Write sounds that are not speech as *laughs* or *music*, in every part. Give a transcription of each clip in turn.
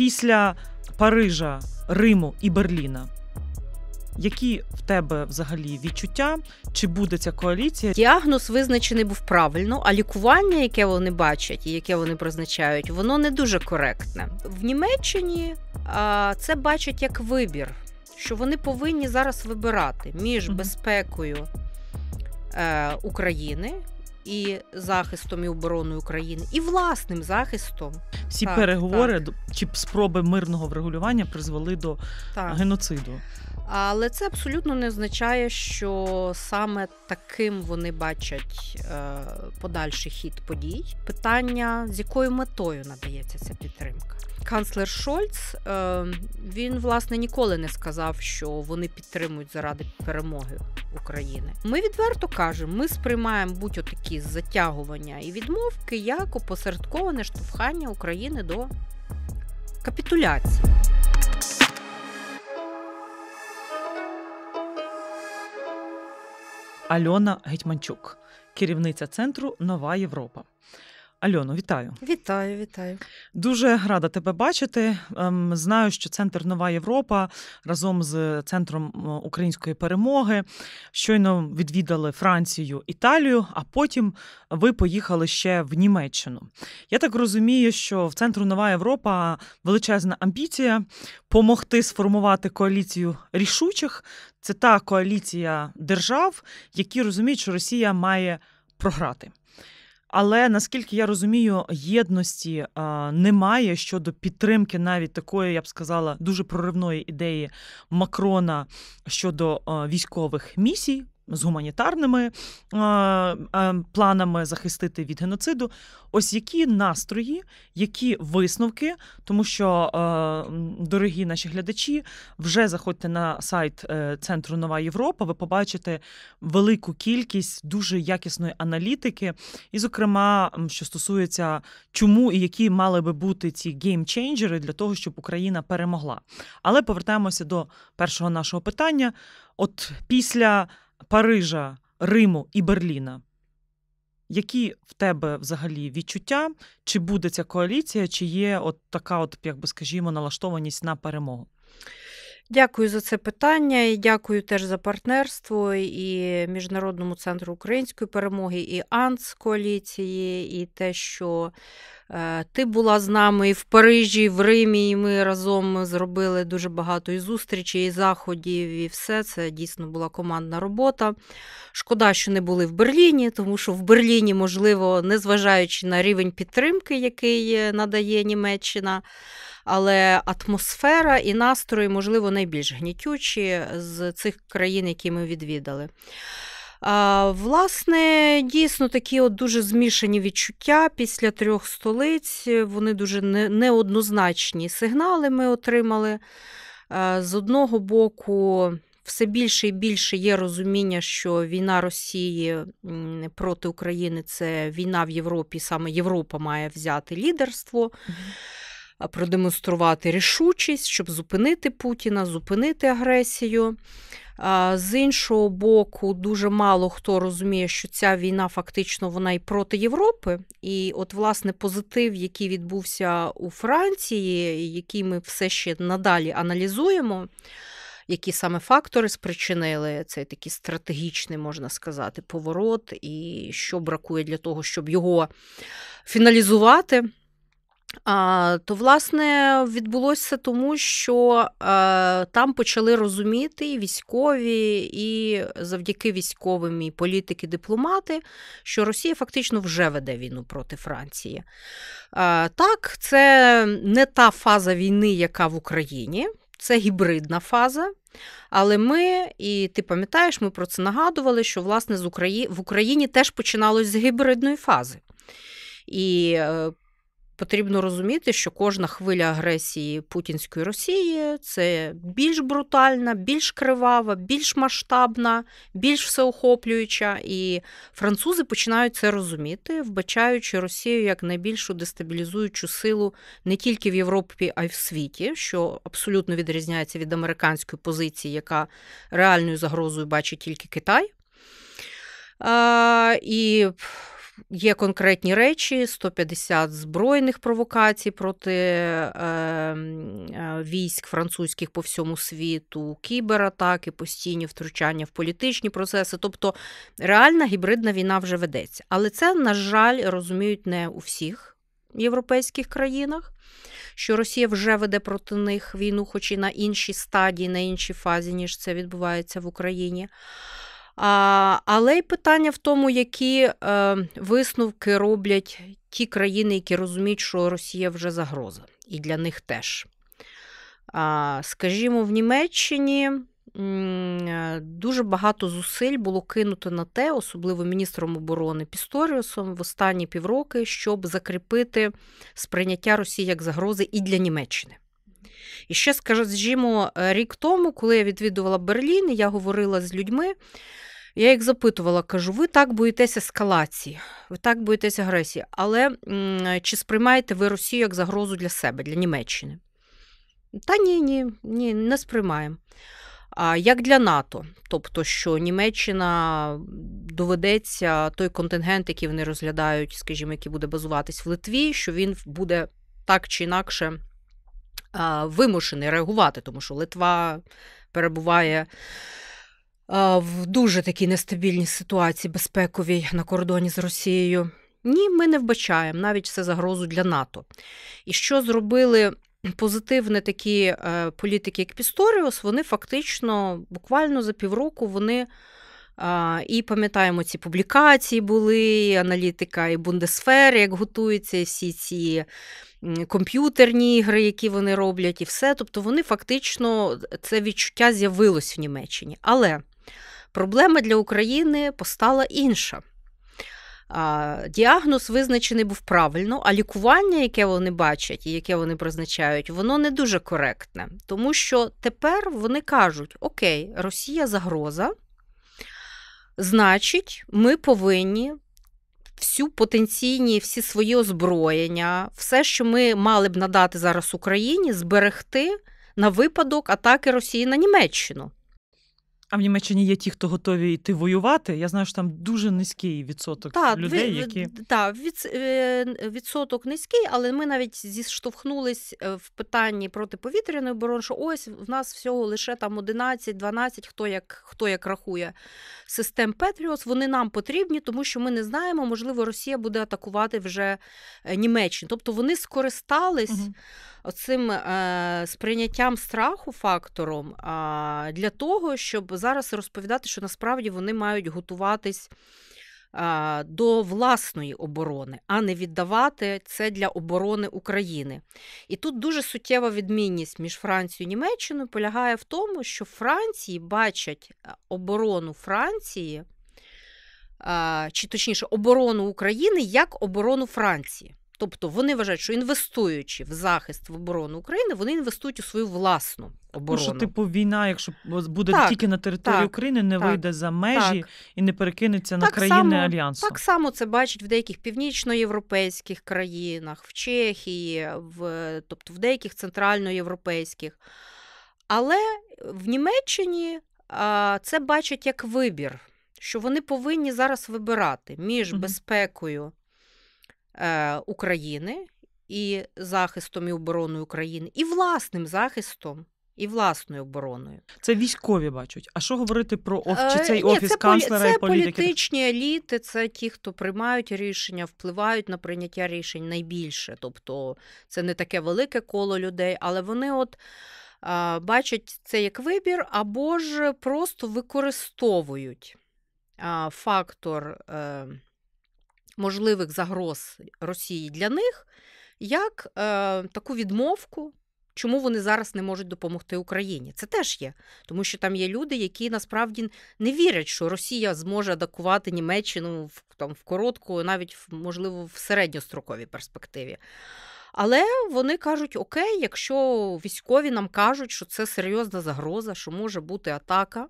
після Парижа, Риму і Берліна. Які в тебе взагалі відчуття? Чи буде ця коаліція? Діагноз визначений був правильно, а лікування, яке вони бачать і яке вони призначають, воно не дуже коректне. В Німеччині а, це бачать як вибір, що вони повинні зараз вибирати між безпекою е, України і захистом і обороною України, і власним захистом. Всі так, переговори так. чи спроби мирного врегулювання призвели до так. геноциду. Але це абсолютно не означає, що саме таким вони бачать е, подальший хід подій. Питання, з якою метою надається ця підтримка. Канцлер Шольц е, він власне ніколи не сказав, що вони підтримують заради перемоги України. Ми відверто кажемо, ми сприймаємо будь-отакі затягування і відмовки як опосередковане штовхання України до капітуляції. Альона Гетьманчук, керівниця центру Нова Європа. Альоно, вітаю. Вітаю, вітаю. Дуже рада тебе бачити. Ем, знаю, що центр Нова Європа разом з центром української перемоги щойно відвідали Францію, Італію, а потім ви поїхали ще в Німеччину. Я так розумію, що в центру Нова Європа величезна амбіція помогти сформувати коаліцію рішучих. Це та коаліція держав, які розуміють, що Росія має програти. Але наскільки я розумію, єдності а, немає щодо підтримки навіть такої, я б сказала, дуже проривної ідеї Макрона щодо а, військових місій з гуманітарними е, е, планами захистити від геноциду. Ось які настрої, які висновки, тому що, е, дорогі наші глядачі, вже заходьте на сайт Центру Нова Європа. Ви побачите велику кількість дуже якісної аналітики, і, зокрема, що стосується чому і які мали би бути ці геймченджери для того, щоб Україна перемогла. Але повертаємося до першого нашого питання. От після Парижа, Риму і Берліна. Які в тебе взагалі відчуття, чи буде ця коаліція, чи є от така, от, як би скажімо, налаштованість на перемогу? Дякую за це питання і дякую теж за партнерство і Міжнародному центру української перемоги, і АНС коаліції, і те, що е, ти була з нами і в Парижі, і в Римі, і ми разом зробили дуже багато і зустрічей, і заходів, і все це дійсно була командна робота. Шкода, що не були в Берліні, тому що в Берліні, можливо, незважаючи на рівень підтримки, який е, надає Німеччина але атмосфера і настрої, можливо, найбільш гнітючі з цих країн, які ми відвідали. Власне, дійсно такі от дуже змішані відчуття після трьох столиць. Вони дуже неоднозначні сигнали ми отримали. З одного боку, все більше і більше є розуміння, що війна Росії проти України це війна в Європі, саме Європа має взяти лідерство. Mm-hmm продемонструвати рішучість, щоб зупинити Путіна, зупинити агресію. З іншого боку, дуже мало хто розуміє, що ця війна фактично вона і проти Європи. І от власне позитив, який відбувся у Франції, який ми все ще надалі аналізуємо. Які саме фактори спричинили цей такий стратегічний, можна сказати, поворот, і що бракує для того, щоб його фіналізувати? То, власне, відбулося тому, що е, там почали розуміти і військові, і завдяки військовим і політики, дипломати, що Росія фактично вже веде війну проти Франції. Е, так, це не та фаза війни, яка в Україні, це гібридна фаза. Але ми, і ти пам'ятаєш, ми про це нагадували, що власне з Украї... в Україні теж починалось з гібридної фази. І е, Потрібно розуміти, що кожна хвиля агресії Путінської Росії це більш брутальна, більш кривава, більш масштабна, більш всеохоплююча. І французи починають це розуміти, вбачаючи Росію як найбільшу дестабілізуючу силу не тільки в Європі, а й в світі, що абсолютно відрізняється від американської позиції, яка реальною загрозою бачить тільки Китай. І Є конкретні речі: 150 збройних провокацій проти е, е, військ французьких по всьому світу, кібератаки, постійні втручання в політичні процеси. Тобто реальна гібридна війна вже ведеться. Але це, на жаль, розуміють не у всіх європейських країнах, що Росія вже веде проти них війну, хоч і на іншій стадії, на іншій фазі, ніж це відбувається в Україні. Але й питання в тому, які е, висновки роблять ті країни, які розуміють, що Росія вже загроза, і для них теж. Скажімо, в Німеччині е, дуже багато зусиль було кинуто на те, особливо міністром оборони Пісторіусом в останні півроки, щоб закріпити сприйняття Росії як загрози і для Німеччини. І ще скажімо, рік тому, коли я відвідувала Берлін, я говорила з людьми. Я їх запитувала, кажу, ви так боїтесь ескалації, ви так боїтесь агресії, але чи сприймаєте ви Росію як загрозу для себе, для Німеччини? Та ні, ні, ні, не сприймаємо. А як для НАТО, тобто, що Німеччина доведеться той контингент, який вони розглядають, скажімо, який буде базуватись в Литві, що він буде так чи інакше вимушений реагувати, тому що Литва перебуває Е, в дуже такій нестабільній ситуації безпековій на кордоні з Росією. Ні, ми не вбачаємо навіть це загрозу для НАТО. І що зробили позитивне такі е, політики, як Пісторіус, вони фактично буквально за півроку вони. Е, і пам'ятаємо, ці публікації були, і аналітика, і Бундесфер, як готуються всі ці комп'ютерні ігри, які вони роблять, і все. Тобто вони фактично це відчуття з'явилось в Німеччині. Але проблема для України постала інша. Діагноз визначений був правильно, а лікування, яке вони бачать і яке вони призначають, воно не дуже коректне, тому що тепер вони кажуть: Окей, Росія загроза, значить, ми повинні. Всю потенційні, всі свої озброєння, все, що ми мали б надати зараз Україні, зберегти на випадок атаки Росії на Німеччину. А в Німеччині є ті, хто готові йти воювати. Я знаю, що там дуже низький відсоток та, людей, які Так, від, е, відсоток низький, але ми навіть зіштовхнулись е, в питанні протиповітряної оборони, що ось в нас всього лише там 11-12, хто як хто як рахує систем Петріос. Вони нам потрібні, тому що ми не знаємо, можливо, Росія буде атакувати вже е, Німеччину. Тобто вони скористались угу. цим е, сприйняттям страху фактором е, для того, щоб зараз розповідати, що насправді вони мають готуватись. До власної оборони, а не віддавати це для оборони України. І тут дуже суттєва відмінність між Францією і Німеччиною полягає в тому, що Франції бачать оборону Франції, чи точніше, оборону України як оборону Франції. Тобто вони вважають, що інвестуючи в захист в оборону України, вони інвестують у свою власну оборону. Ну, що, типу війна, якщо буде так, тільки на території так, України, не так, вийде за межі і не перекинеться на країни само, альянсу. Так само це бачить в деяких північноєвропейських країнах, в Чехії, в тобто в деяких центральноєвропейських. Але в Німеччині а, це бачать як вибір, що вони повинні зараз вибирати між безпекою. Е, України і захистом і обороною України, і власним захистом. І власною обороною це військові бачать. А що говорити про оф... чи е, цей е, ні, це канцлера полі... це і політики? політичні еліти, це ті, хто приймають рішення, впливають на прийняття рішень найбільше. Тобто це не таке велике коло людей, але вони от а, бачать це як вибір, або ж просто використовують а, фактор. А, е, можливих загроз Росії для них як е, таку відмовку. Чому вони зараз не можуть допомогти Україні? Це теж є, тому що там є люди, які насправді не вірять, що Росія зможе атакувати Німеччину в там в коротку, навіть в можливо в середньостроковій перспективі. Але вони кажуть: окей, якщо військові нам кажуть, що це серйозна загроза, що може бути атака,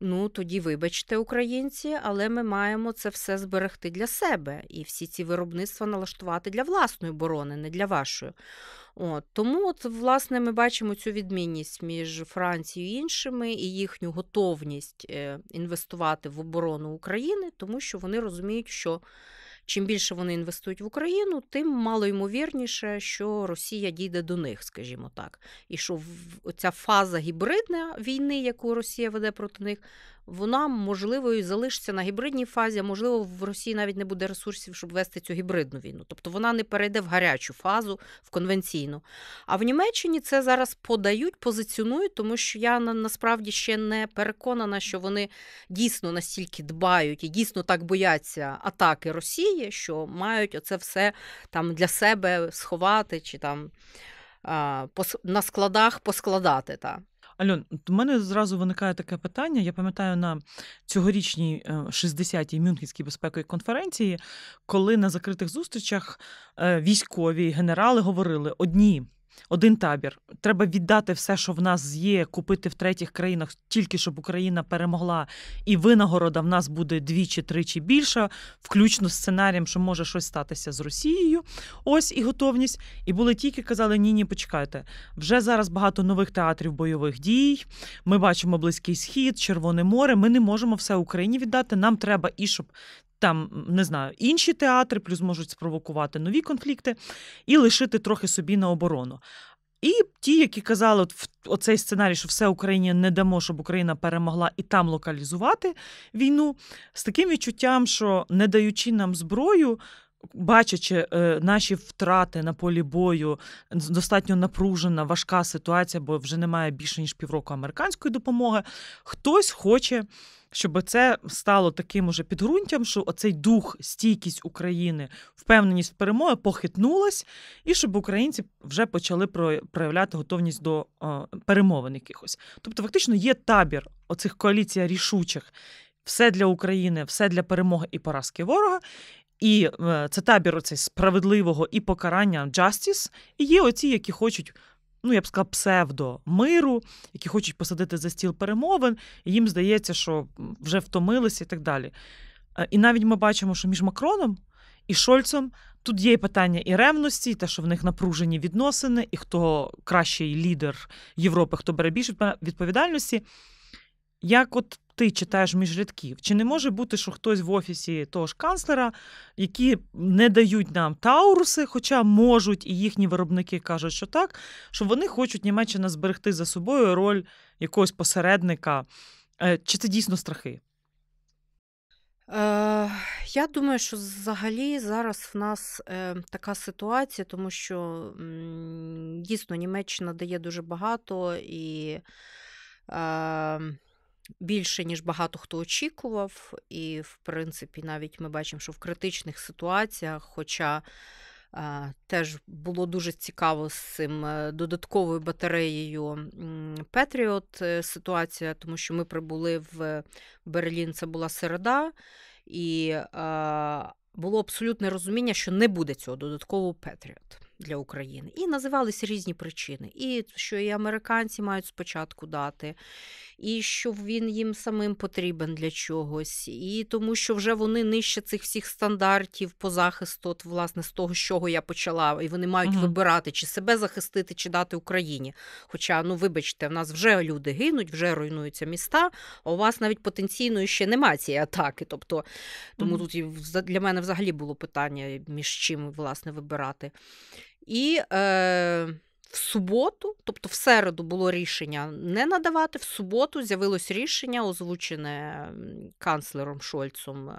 Ну, тоді, вибачте, українці, але ми маємо це все зберегти для себе і всі ці виробництва налаштувати для власної оборони, не для вашої. От, Тому, от, власне, ми бачимо цю відмінність між Францією і іншими і їхню готовність е, інвестувати в оборону України, тому що вони розуміють, що чим більше вони інвестують в Україну, тим мало ймовірніше, що Росія дійде до них, скажімо так, і що ця фаза гібридна війни, яку Росія веде проти них, вона можливо і залишиться на гібридній фазі, а можливо, в Росії навіть не буде ресурсів, щоб вести цю гібридну війну. Тобто вона не перейде в гарячу фазу, в конвенційну. А в Німеччині це зараз подають, позиціонують, тому що я насправді ще не переконана, що вони дійсно настільки дбають і дійсно так бояться атаки Росії, що мають оце все там для себе сховати чи там на складах поскладати. Та. Альон, у мене зразу виникає таке питання. Я пам'ятаю на цьогорічній 60-й е, Мюнхенській безпековій конференції, коли на закритих зустрічах е, військові генерали говорили одні один табір. Треба віддати все, що в нас є, купити в третіх країнах, тільки щоб Україна перемогла, і винагорода в нас буде двічі-тричі більша, включно з сценарієм, що може щось статися з Росією. Ось і готовність. І були тільки казали: ні, ні, почекайте. Вже зараз багато нових театрів бойових дій. Ми бачимо Близький Схід, Червоне море. Ми не можемо все Україні віддати. Нам треба і щоб там не знаю, інші театри, плюс можуть спровокувати нові конфлікти і лишити трохи собі на оборону. І ті, які казали, от оцей сценарій, що все Україні не дамо, щоб Україна перемогла і там локалізувати війну, з таким відчуттям, що не даючи нам зброю. Бачачи е, наші втрати на полі бою, достатньо напружена, важка ситуація, бо вже немає більше ніж півроку американської допомоги, хтось хоче щоб це стало таким уже підґрунтям, що оцей дух, стійкість України, впевненість в перемоги похитнулась, і щоб українці вже почали проявляти готовність до перемовин якихось. Тобто, фактично є табір оцих коаліція рішучих. Все для України, все для перемоги і поразки ворога. І е, це табір оцей справедливого і покарання justice, І є оці, які хочуть ну я б сказала, псевдо миру, які хочуть посадити за стіл перемовин, і їм здається, що вже втомилися і так далі. Е, і навіть ми бачимо, що між Макроном і Шольцем тут є і питання і ревності, і те, що в них напружені відносини, і хто кращий лідер Європи, хто бере більше відповідальності. Як от ти читаєш між рядків. Чи не може бути, що хтось в офісі того ж канцлера, які не дають нам тауруси, хоча можуть, і їхні виробники кажуть, що так, що вони хочуть Німеччина зберегти за собою роль якогось посередника? Е, чи це дійсно страхи? Е, Я думаю, що взагалі зараз в нас е, така ситуація, тому що м, дійсно Німеччина дає дуже багато і. Е, більше, ніж багато хто очікував, і, в принципі, навіть ми бачимо, що в критичних ситуаціях, хоча Теж було дуже цікаво з цим е, додатковою батареєю Петріот ситуація, тому що ми прибули в Берлін, це була середа, і було абсолютне розуміння, що не буде цього додаткового Петріот для України. І називалися різні причини. І що і американці мають спочатку дати, і що він їм самим потрібен для чогось, і тому, що вже вони нижче цих всіх стандартів по захисту, от, власне, з того, з чого я почала, і вони мають угу. вибирати, чи себе захистити, чи дати Україні. Хоча, ну вибачте, в нас вже люди гинуть, вже руйнуються міста, а у вас навіть потенційно ще немає цієї атаки. Тобто, тому угу. тут для мене взагалі було питання, між чим власне вибирати. І е, в суботу, тобто в середу, було рішення не надавати. В суботу з'явилось рішення, озвучене канцлером Шольцом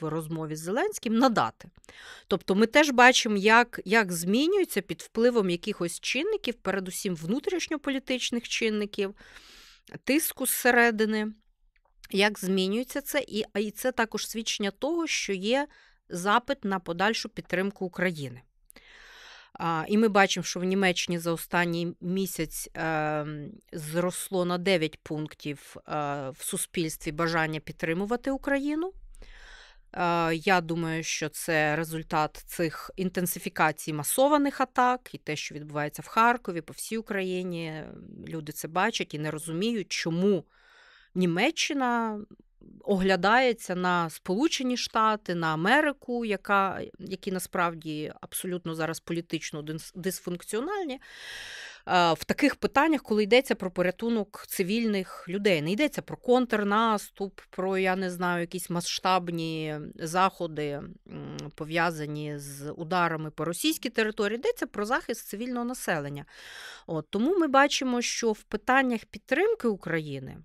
в розмові з Зеленським, надати. Тобто, ми теж бачимо, як як змінюється під впливом якихось чинників, передусім внутрішньополітичних чинників, тиску зсередини. Як змінюється це, і і це також свідчення того, що є запит на подальшу підтримку України. А, І ми бачимо, що в Німеччині за останній місяць е, зросло на 9 пунктів е, в суспільстві бажання підтримувати Україну. Е, я думаю, що це результат цих інтенсифікацій масованих атак і те, що відбувається в Харкові, по всій Україні. Люди це бачать і не розуміють, чому Німеччина оглядається на Сполучені Штати, на Америку, яка, які насправді абсолютно зараз політично дисфункціональні. В таких питаннях, коли йдеться про порятунок цивільних людей, не йдеться про контрнаступ, про я не знаю, якісь масштабні заходи пов'язані з ударами по російській території, йдеться про захист цивільного населення. От, Тому ми бачимо, що в питаннях підтримки України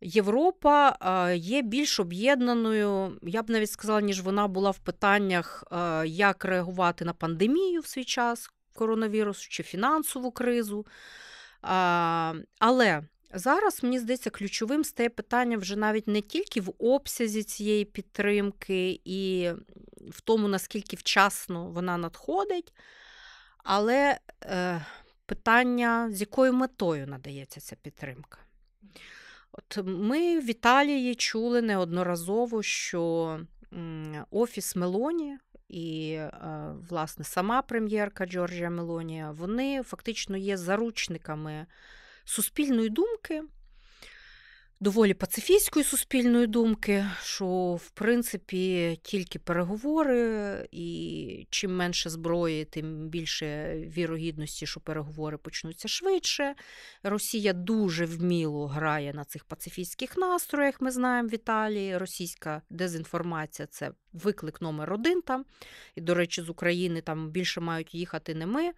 Європа є більш об'єднаною, я б навіть сказала, ніж вона була в питаннях, як реагувати на пандемію в свій час коронавірусу чи фінансову кризу. Але зараз, мені здається, ключовим стає питання вже навіть не тільки в обсязі цієї підтримки і в тому, наскільки вчасно вона надходить, але е, питання, з якою метою надається ця підтримка. От ми в Італії чули неодноразово, що офіс Мелоні і, е, власне, сама прем'єрка Джорджія Мелонія, вони фактично є заручниками суспільної думки доволі пацифістської суспільної думки, що в принципі тільки переговори, і чим менше зброї, тим більше вірогідності, що переговори почнуться швидше. Росія дуже вміло грає на цих пацифістських настроях. Ми знаємо в Італії. Російська дезінформація це виклик номер один. Там і, до речі, з України там більше мають їхати не ми,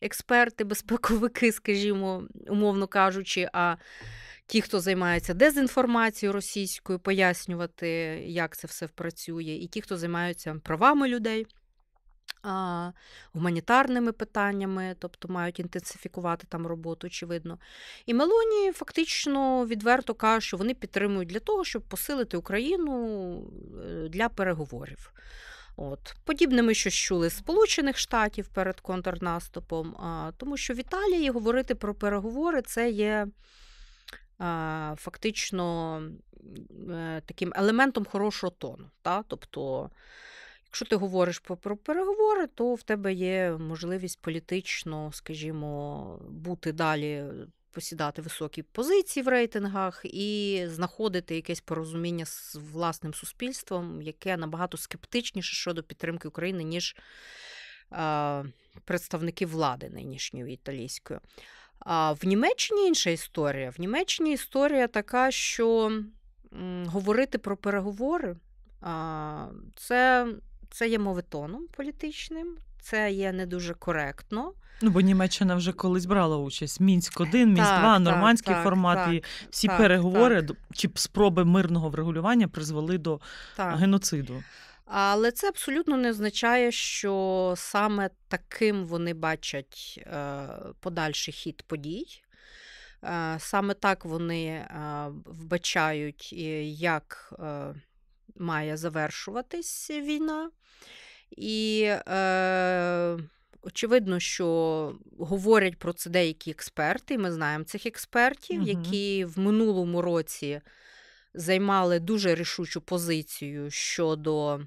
експерти, безпековики, скажімо, умовно кажучи. а ті, хто займається дезінформацією російською, пояснювати, як це все працює, і ті, хто займаються правами людей. Гуманітарними питаннями, тобто мають інтенсифікувати там роботу, очевидно. І Мелоні фактично відверто каже, що вони підтримують для того, щоб посилити Україну е, для переговорів. От. Подібне ми щось чули з Сполучених Штатів перед контрнаступом, тому що в Італії говорити про переговори це є фактично е, таким елементом хорошого тону. Та? Тобто, якщо ти говориш про переговори, то в тебе є можливість політично, скажімо, бути далі. Посідати високі позиції в рейтингах і знаходити якесь порозуміння з власним суспільством, яке набагато скептичніше щодо підтримки України, ніж е, представники влади нинішньої італійської. А В Німеччині інша історія. В Німеччині історія така, що говорити про переговори це це є моветоном політичним, це є не дуже коректно. Ну, бо Німеччина вже колись брала участь. Мінськ 1 мінськ 2 так, нормандський так, формат так, і всі переговори чи спроби мирного врегулювання призвели до геноциду. Але це абсолютно не означає, що саме таким вони бачать е, подальший хід подій. Е, саме так вони е, вбачають, як має завершуватись війна. І е, очевидно, що говорять про це деякі експерти, ми знаємо цих експертів, угу. які в минулому році займали дуже рішучу позицію щодо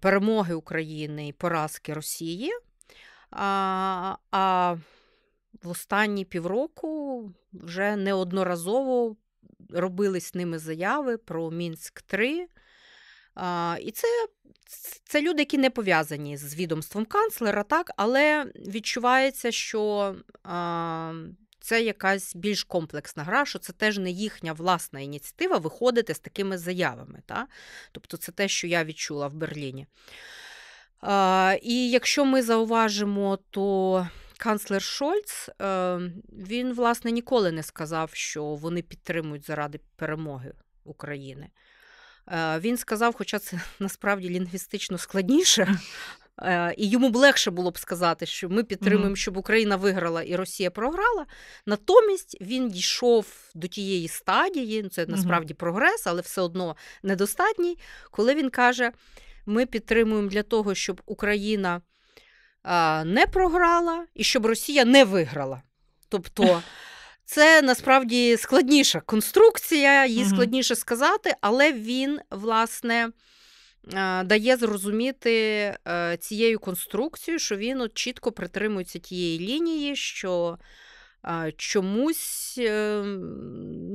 перемоги України і поразки Росії. А а в останні півроку вже неодноразово робились ними заяви про Мінськ 3. І це це люди, які не пов'язані з відомством канцлера, так, але відчувається, що а, це якась більш комплексна гра, що це теж не їхня власна ініціатива виходити з такими заявами. Та? Тобто, це те, що я відчула в Берліні. Е, і якщо ми зауважимо, то канцлер Шольц е, він, власне, ніколи не сказав, що вони підтримують заради перемоги України. Е, він сказав, хоча це *laughs* насправді лінгвістично складніше, Е, і йому б легше було б сказати, що ми підтримуємо, щоб Україна виграла і Росія програла. Натомість він дійшов до тієї стадії, це насправді прогрес, але все одно недостатній. Коли він каже: ми підтримуємо для того, щоб Україна не програла і щоб Росія не виграла. Тобто. *laughs* Це насправді складніша конструкція, її складніше сказати, але він, власне, дає зрозуміти е, цією конструкцією, що він от чітко притримується тієї лінії, що чомусь е,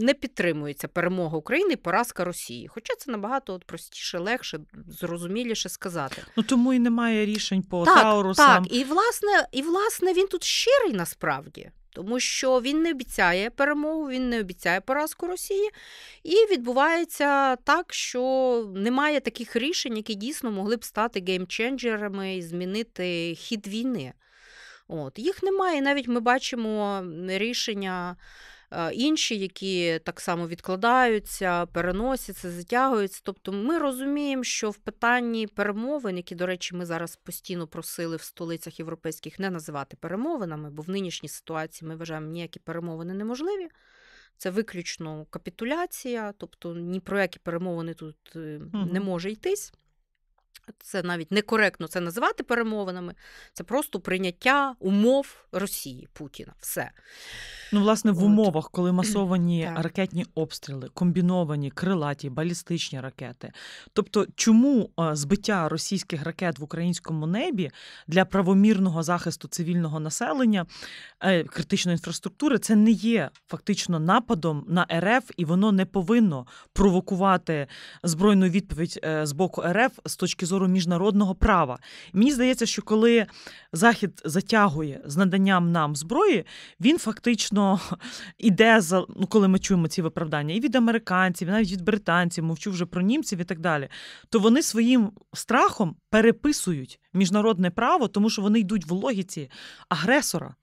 не підтримується перемога України і поразка Росії. Хоча це набагато от простіше, легше, зрозуміліше сказати. Ну тому і немає рішень по так, Таурусам. Так, і власне, і власне він тут щирий насправді. Тому що він не обіцяє перемогу, він не обіцяє поразку Росії, і відбувається так, що немає таких рішень, які дійсно могли б стати геймченджерами і змінити хід війни. От Їх немає. навіть ми бачимо рішення Е, інші, які так само відкладаються, переносяться, затягуються. Тобто ми розуміємо, що в питанні перемовин, які, до речі, ми зараз постійно просили в столицях європейських не називати перемовинами, бо в нинішній ситуації ми вважаємо, ніякі перемовини неможливі. Це виключно капітуляція, тобто ні про які перемовини тут е, не може йтись. Це навіть некоректно це називати перемовинами, це просто прийняття умов Росії Путіна. Все ну власне в От. умовах, коли масовані ракетні обстріли, комбіновані крилаті, балістичні ракети. Тобто, чому збиття російських ракет в українському небі для правомірного захисту цивільного населення е, критичної інфраструктури це не є фактично нападом на РФ, і воно не повинно провокувати збройну відповідь е, з боку РФ з точки зору зору міжнародного права. Мені здається, що коли Захід затягує з наданням нам зброї, він фактично *laughs* іде за ну, коли ми чуємо ці виправдання, і від американців, і навіть від британців, мовчу вже про німців і так далі, то вони своїм страхом переписують міжнародне право, тому що вони йдуть в логіці агресора.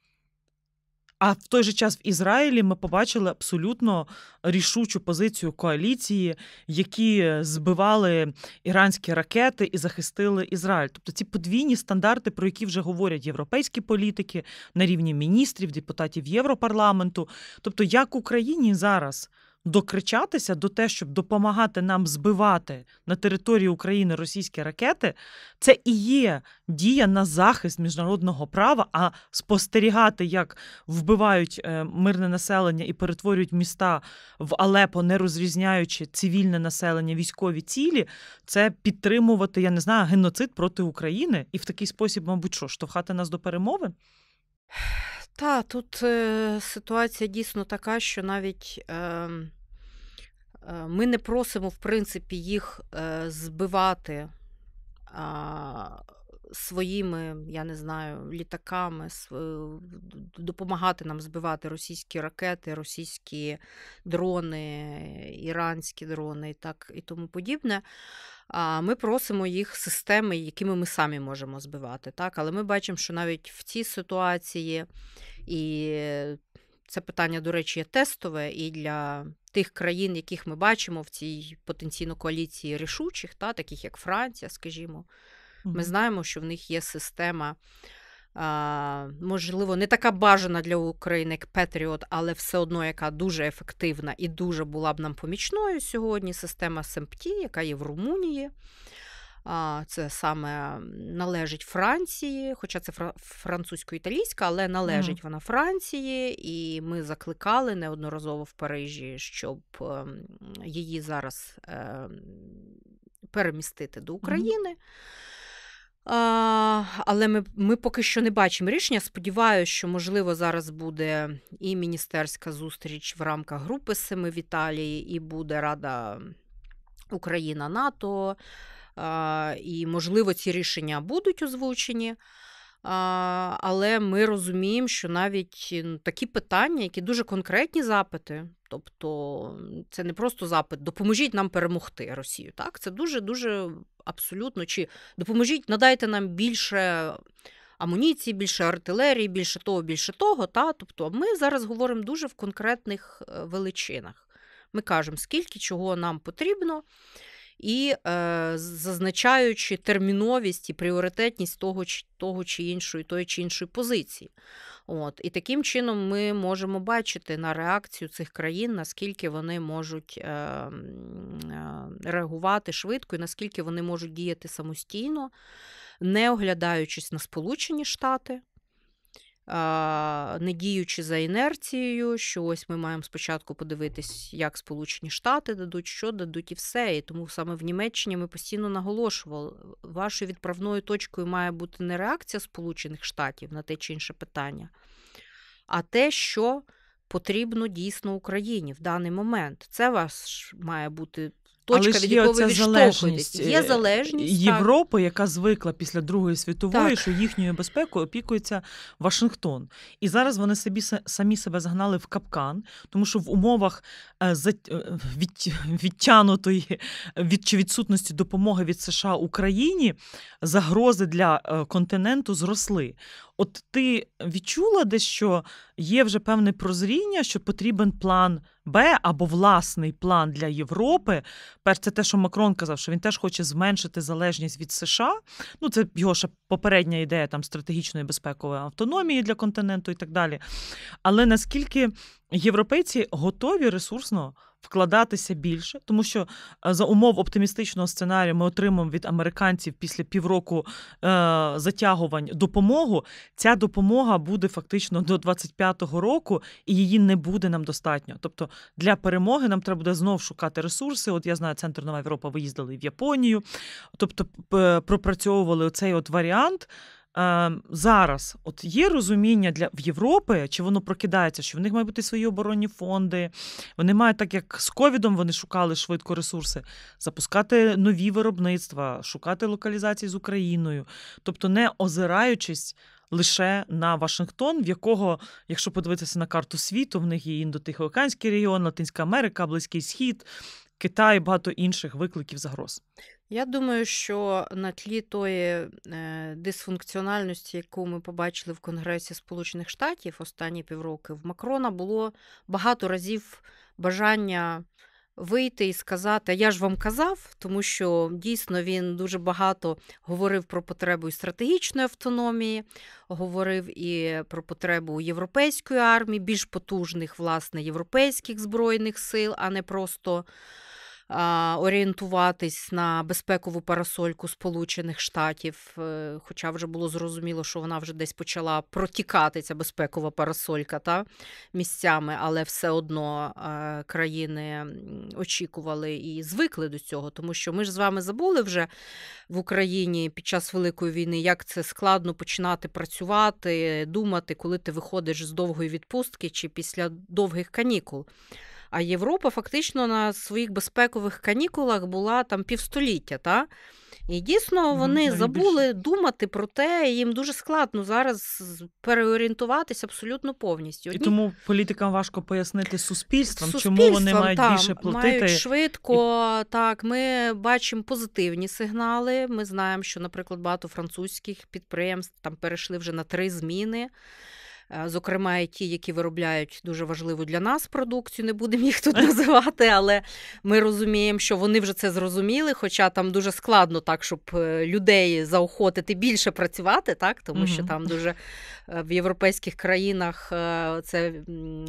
А в той же час в Ізраїлі ми побачили абсолютно рішучу позицію коаліції, які збивали іранські ракети і захистили Ізраїль. Тобто ці подвійні стандарти, про які вже говорять європейські політики на рівні міністрів, депутатів Європарламенту. Тобто, як Україні зараз докричатися до те, щоб допомагати нам збивати на території України російські ракети, це і є дія на захист міжнародного права. А спостерігати, як вбивають е, мирне населення і перетворюють міста в Алепо, не розрізняючи цивільне населення, військові цілі, це підтримувати, я не знаю, геноцид проти України і в такий спосіб, мабуть, що штовхати нас до перемови. Та, тут е, ситуація дійсно така, що навіть е, е, ми не просимо, в принципі, їх е, збивати а, своїми, я не знаю, літаками, допомагати нам збивати російські ракети, російські дрони, іранські дрони і так і тому подібне. А ми просимо їх системи, якими ми самі можемо збивати. Так? Але ми бачимо, що навіть в цій ситуації. І це питання, до речі, є тестове і для тих країн, яких ми бачимо в цій потенційно коаліції рішучих, та, таких як Франція, скажімо, mm ми знаємо, що в них є система. Можливо, не така бажана для України як Петріот, але все одно яка дуже ефективна і дуже була б нам помічною сьогодні. Система СЕМПТІ, яка є в Румунії це саме належить Франції, хоча це французько-італійська, але належить mm. вона Франції, і ми закликали неодноразово в Парижі, щоб ем, її зараз ем, перемістити до України. Mm. А, але ми ми поки що не бачимо рішення. Сподіваюся, що, можливо, зараз буде і міністерська зустріч в рамках групи Семи в Італії, і буде Рада Україна НАТО і, можливо, ці рішення будуть озвучені. Але ми розуміємо, що навіть такі питання, які дуже конкретні запити, тобто це не просто запит, допоможіть нам перемогти Росію. Так, це дуже дуже абсолютно чи допоможіть, надайте нам більше амуніції, більше артилерії, більше того, більше того. Та? Тобто, ми зараз говоримо дуже в конкретних е, величинах. Ми кажемо, скільки чого нам потрібно і е, зазначаючи терміновість і пріоритетність того чи того чи іншої тої чи іншої позиції. От. І таким чином ми можемо бачити на реакцію цих країн, наскільки вони можуть е, е, реагувати швидко і наскільки вони можуть діяти самостійно, не оглядаючись на Сполучені Штати не діючи за інерцією, що ось ми маємо спочатку подивитись, як Сполучені Штати дадуть, що дадуть, і все. І тому саме в Німеччині ми постійно наголошували, вашою відправною точкою має бути не реакція Сполучених Штатів на те чи інше питання, а те, що потрібно дійсно Україні в даний момент. Це ваш має бути точка, від якої ви відштовхуєтесь. Є е, залежність Європи, так. яка звикла після Другої світової, так. що їхньою безпекою опікується Вашингтон. І зараз вони собі самі себе загнали в капкан, тому що в умовах е, е, від, відтянутої від чи відсутності допомоги від США Україні загрози для континенту зросли. От ти відчула десь, що є вже певне прозріння, що потрібен план Б або власний план для Європи. Перш це те, що Макрон казав, що він теж хоче зменшити залежність від США. Ну це його ще попередня ідея там стратегічної безпекової автономії для континенту і так далі. Але наскільки європейці готові ресурсно? вкладатися більше, тому що е, за умов оптимістичного сценарію ми отримаємо від американців після півроку е, затягувань допомогу. Ця допомога буде фактично до 25-го року, і її не буде нам достатньо. Тобто для перемоги нам треба буде знов шукати ресурси. От я знаю, центр Нова Європа виїздили в Японію, тобто пропрацьовували цей от варіант е, зараз от є розуміння для в Європи, чи воно прокидається, що в них мають бути свої оборонні фонди. Вони мають, так як з ковідом вони шукали швидко ресурси, запускати нові виробництва, шукати локалізації з Україною, тобто не озираючись. Лише на Вашингтон, в якого, якщо подивитися на карту світу, в них є індотихоокеанський регіон, Латинська Америка, Близький Схід, Китай багато інших викликів загроз. Я думаю, що на тлі тої е, дисфункціональності, яку ми побачили в Конгресі Сполучених Штатів останні півроки, в Макрона було багато разів бажання. Вийти і сказати, я ж вам казав, тому що дійсно він дуже багато говорив про потребу і стратегічної автономії, говорив і про потребу європейської армії, більш потужних власне європейських збройних сил, а не просто орієнтуватись на безпекову парасольку Сполучених Штатів, е, хоча вже було зрозуміло, що вона вже десь почала протікати ця безпекова парасолька та місцями, але все одно е, країни очікували і звикли до цього, тому що ми ж з вами забули вже в Україні під час Великої війни, як це складно починати працювати, думати, коли ти виходиш з довгої відпустки чи після довгих канікул. А Європа фактично на своїх безпекових канікулах була там півстоліття. Та? І дійсно ну, вони mm, забули більше. думати про те, і їм дуже складно зараз переорієнтуватися абсолютно повністю. Одні... І тому політикам важко пояснити суспільствам, суспільством чому вони мають та, більше платити. Мають швидко. І... Так, ми бачимо позитивні сигнали. Ми знаємо, що, наприклад, багато французьких підприємств там перейшли вже на три зміни. Е, зокрема, і ті, які виробляють дуже важливу для нас продукцію, не будемо їх тут *laughs* називати, але ми розуміємо, що вони вже це зрозуміли. Хоча там дуже складно так, щоб е, людей заохотити більше працювати, так тому що там дуже е, в європейських країнах це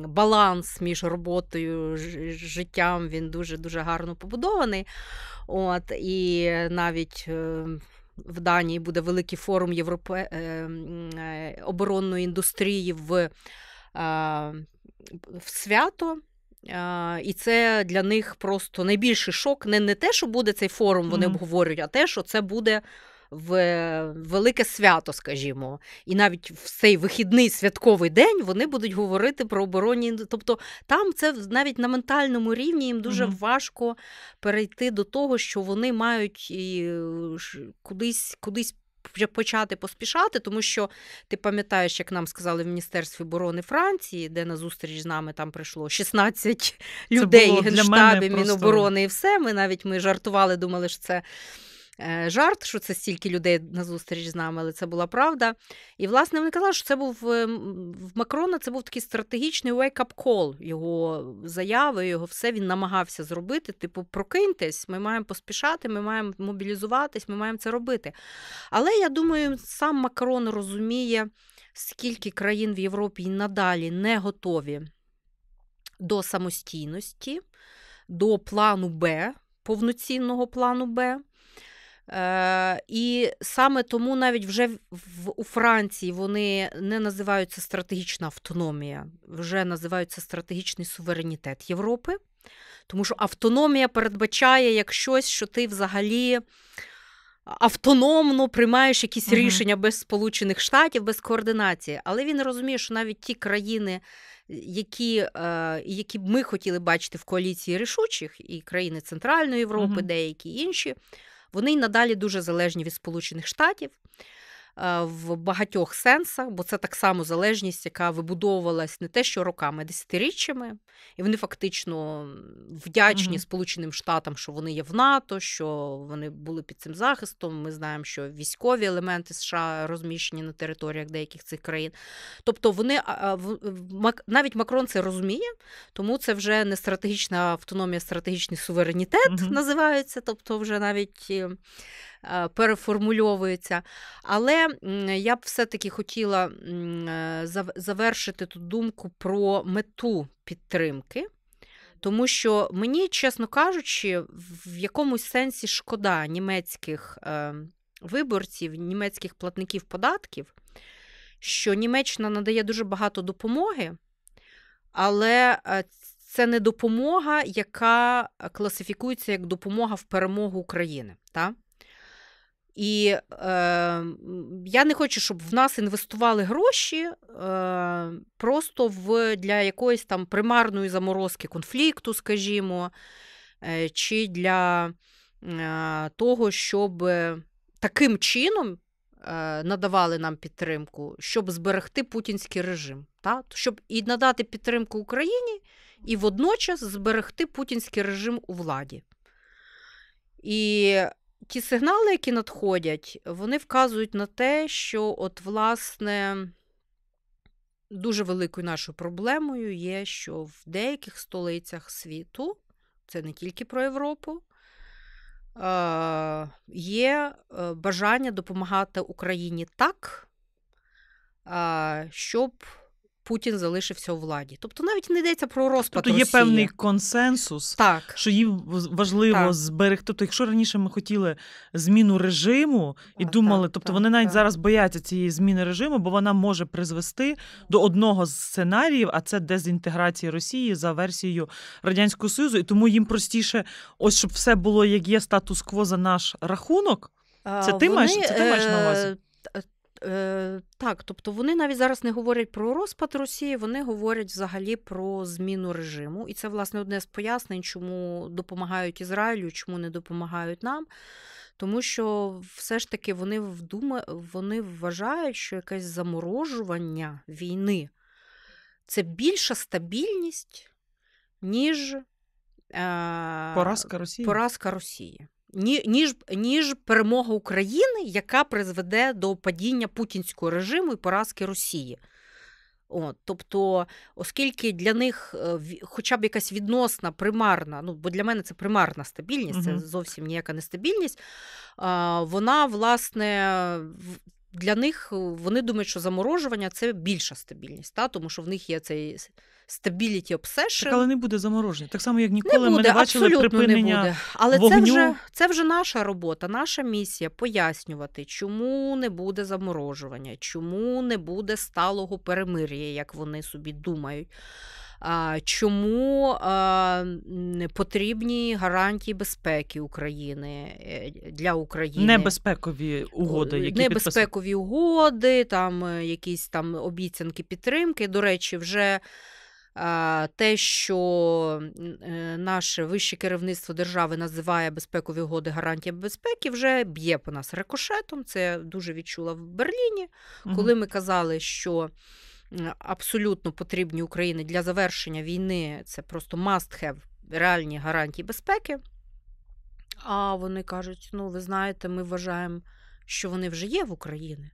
баланс між роботою життям. Він дуже дуже гарно побудований. От і навіть в Данії буде великий форум Європе... Е, е, оборонної індустрії в, е, в свято. І це для них просто найбільший шок. Не, не те, що буде цей форум, вони mm. обговорюють, а те, що це буде в велике свято, скажімо, і навіть в цей вихідний святковий день вони будуть говорити про оборонні. Тобто там це навіть на ментальному рівні їм дуже mm-hmm. важко перейти до того, що вони мають і е, кудись кудись. почати поспішати, тому що ти пам'ятаєш, як нам сказали в Міністерстві оборони Франції, де на зустріч з нами там прийшло 16 людей, генштабі, Міноборони просто... і все. Ми навіть ми жартували, думали, що це Е, жарт, що це стільки людей на зустріч з нами, але це була правда. І, власне, вони казали, що це був е, в Макрона, це був такий стратегічний wake-up call, його заяви, його все він намагався зробити. Типу, прокиньтесь, ми маємо поспішати, ми маємо мобілізуватись, ми маємо це робити. Але я думаю, сам Макрон розуміє, скільки країн в Європі і надалі не готові до самостійності, до плану Б, повноцінного плану Б. Е, і саме тому навіть вже в, у Франції вони не називаються стратегічна автономія, вже називаються стратегічний суверенітет Європи. Тому що автономія передбачає як щось, що ти взагалі автономно приймаєш якісь uh-huh. рішення без Сполучених Штатів, без координації. Але він розуміє, що навіть ті країни, які е, які б ми хотіли бачити в коаліції рішучих, і країни Центральної Європи, uh-huh. деякі інші, вони й надалі дуже залежні від Сполучених Штатів. Е, в багатьох сенсах, бо це так само залежність, яка вибудовувалась не те, що роками, а десятиріччями, і вони фактично вдячні угу. Сполученим Штатам, що вони є в НАТО, що вони були під цим захистом. Ми знаємо, що військові елементи США розміщені на територіях деяких цих країн. Тобто вони навіть Макрон це розуміє, тому це вже не стратегічна автономія, стратегічний суверенітет угу. називається, тобто вже навіть. Е, переформульовується. Але я б все-таки хотіла е, завершити ту думку про мету підтримки. Тому що мені, чесно кажучи, в якомусь сенсі шкода німецьких е, виборців, німецьких платників податків, що Німеччина надає дуже багато допомоги, але це не допомога, яка класифікується як допомога в перемогу України. Та? І е, я не хочу, щоб в нас інвестували гроші е, просто в для якоїсь там примарної заморозки конфлікту, скажімо, е, чи для е, того, щоб таким чином е, надавали нам підтримку, щоб зберегти путінський режим, та? щоб і надати підтримку Україні, і водночас зберегти путінський режим у владі. І ті сигнали, які надходять, вони вказують на те, що, от, власне, дуже великою нашою проблемою є, що в деяких столицях світу, це не тільки про Європу, є е, бажання допомагати Україні так, щоб Путін залишився у владі. Тобто навіть не йдеться про розпад Тобто є Росії. певний консенсус, так. що їм важливо так. зберегти. Тобто, якщо раніше ми хотіли зміну режиму і так, думали, тобто так, тобто вони навіть зараз бояться цієї зміни режиму, бо вона може призвести до одного з сценаріїв, а це дезінтеграція Росії за версією радянського союзу, і тому їм простіше, ось щоб все було як є статус-кво за наш рахунок. Це ти Вони, маєш це ти маєш на е, увазі? Е, Так, тобто вони навіть зараз не говорять про розпад Росії, вони говорять взагалі про зміну режиму. І це, власне, одне з пояснень, чому допомагають Ізраїлю, чому не допомагають нам. Тому що все ж таки вони вдума... вони вважають, що якесь заморожування війни це більша стабільність, ніж е... поразка Росії. поразка Росії ніж ніж перемога України, яка призведе до падіння путінського режиму і поразки Росії. От, Тобто, оскільки для них е, хоча б якась відносна примарна, ну бо для мене це примарна стабільність, це зовсім ніяка нестабільність, вона власне для них е, вони думають, що заморожування це більша стабільність, та? тому що в них є цей stability obsession. Так, але не буде замороження. Так само, як ніколи не буде, ми не бачили припинення не буде. Але вогню. це вже це вже наша робота, наша місія пояснювати, чому не буде заморожування, чому не буде сталого перемир'я, як вони собі думають. Чому потрібні гарантії безпеки України е, для України? Небезпекові угоди, які небезпекові підпис... угоди, там е, якісь там обіцянки підтримки. До речі, вже. Те, що е, наше вище керівництво держави називає безпекові угоди гарантія безпеки, вже б'є по нас рикошетом. Це дуже відчула в Берліні, коли ми казали, що абсолютно потрібні Україні для завершення війни. Це просто must have, реальні гарантії безпеки. А вони кажуть: ну, ви знаєте, ми вважаємо, що вони вже є в Україні.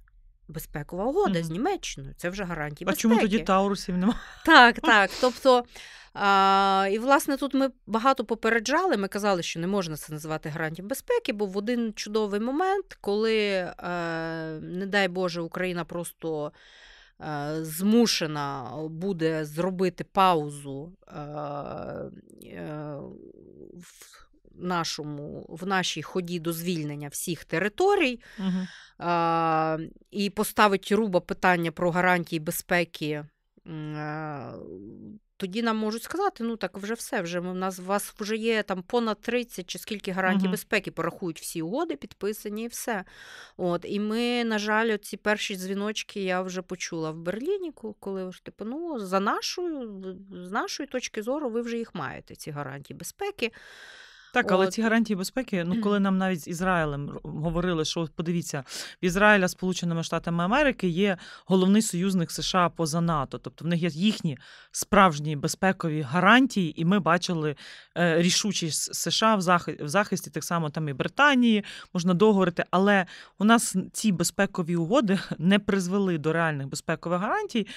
Безпекова угода mm-hmm. з Німеччиною, це вже гарантії. А безпеки. чому тоді Таурусів немає? Так, *laughs* так. Тобто, а, і власне тут ми багато попереджали. Ми казали, що не можна це називати гарантією безпеки, бо в один чудовий момент, коли, а, е, не дай Боже, Україна просто Е, змушена буде зробити паузу е, е, в нашому, В нашій ході до звільнення всіх територій угу. а, і поставить руба питання про гарантії безпеки тоді нам можуть сказати, ну так вже все. Вже ми в нас у вас вже є там понад 30 чи скільки гарантій угу. безпеки, порахують всі угоди, підписані і все. От і ми, на жаль, ці перші дзвіночки я вже почула в Берліні, коли ж типу, ну за нашою, з нашої точки зору, ви вже їх маєте, ці гарантії безпеки. Так, але От. ці гарантії безпеки, ну коли нам навіть з Ізраїлем говорили, що подивіться, в Ізраїля Сполученими Штатами Америки є головний союзник США поза НАТО, тобто в них є їхні справжні безпекові гарантії, і ми бачили е, рішучість США в захисті, в захисті, так само там і Британії можна договорити. Але у нас ці безпекові угоди *laughs* не призвели до реальних безпекових гарантій,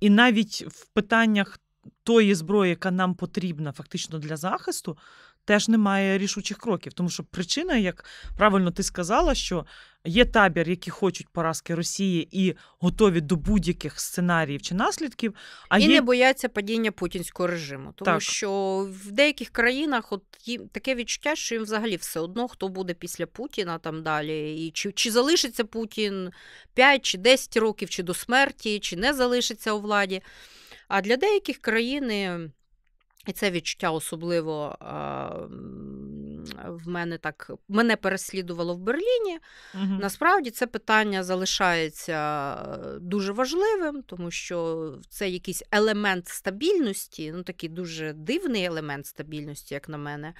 і навіть в питаннях. Тої зброї, яка нам потрібна фактично для захисту, теж немає рішучих кроків. Тому що причина, як правильно ти сказала, що є табір, які хочуть поразки Росії і готові до будь-яких сценаріїв чи наслідків, а і є... не бояться падіння путінського режиму, тому так. що в деяких країнах от їм таке відчуття, що їм взагалі все одно хто буде після Путіна там далі, і чи чи залишиться Путін 5 чи 10 років, чи до смерті, чи не залишиться у владі. А для деяких країн і це відчуття особливо а, в мене так мене переслідувало в Берліні. Угу. Насправді це питання залишається дуже важливим, тому що це якийсь елемент стабільності, ну такий дуже дивний елемент стабільності, як на мене.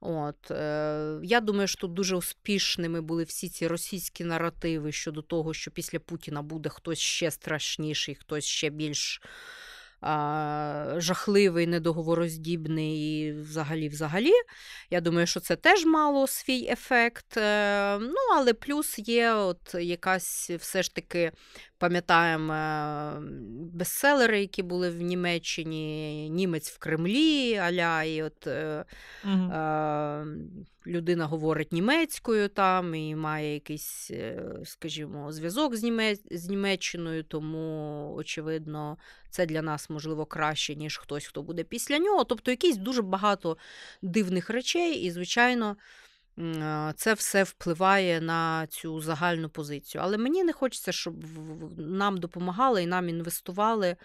От е, Я думаю, що тут дуже успішними були всі ці російські наративи щодо того, що після Путіна буде хтось ще страшніший, хтось ще більш а, жахливий, недоговороздібний і взагалі взагалі. Я думаю, що це теж мало свій ефект. Е, ну, але плюс є от якась все ж таки Пам'ятаємо е, бестселери, які були в Німеччині, німець в Кремлі, аля, і от угу. е, людина говорить німецькою там і має якийсь, е, скажімо, зв'язок з, з Німеччиною, тому, очевидно, це для нас можливо краще, ніж хтось, хто буде після нього. Тобто якісь дуже багато дивних речей, і, звичайно. Це все впливає на цю загальну позицію. Але мені не хочеться, щоб нам допомагали і нам інвестували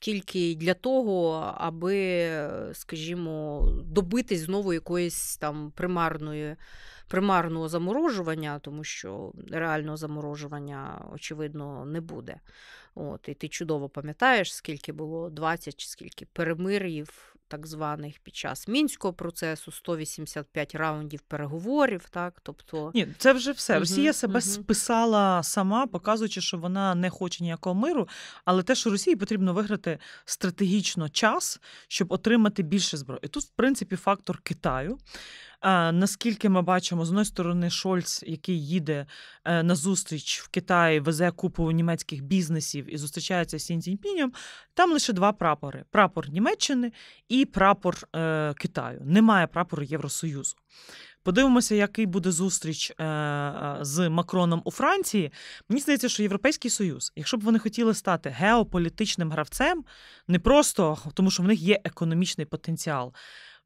тільки для того, аби, скажімо, добитись знову якоїсь там примарної, примарного заморожування, тому що реального заморожування, очевидно, не буде. От, І ти чудово пам'ятаєш, скільки було 20 чи скільки перемир'їв так званих під час мінського процесу 185 раундів переговорів. Так, тобто ні, це вже все. Росія себе угу. списала сама, показуючи, що вона не хоче ніякого миру. Але те, що Росії потрібно виграти стратегічно час, щоб отримати більше зброї. І Тут, в принципі, фактор Китаю. Наскільки ми бачимо, з одної сторони, Шольц, який їде е, на зустріч в Китаї, везе купу німецьких бізнесів і зустрічається з Сіньціньпінем, там лише два прапори: прапор Німеччини і прапор е, Китаю. Немає прапору Євросоюзу. Подивимося, який буде зустріч е, з Макроном у Франції. Мені здається, що Європейський Союз, якщо б вони хотіли стати геополітичним гравцем, не просто тому, що в них є економічний потенціал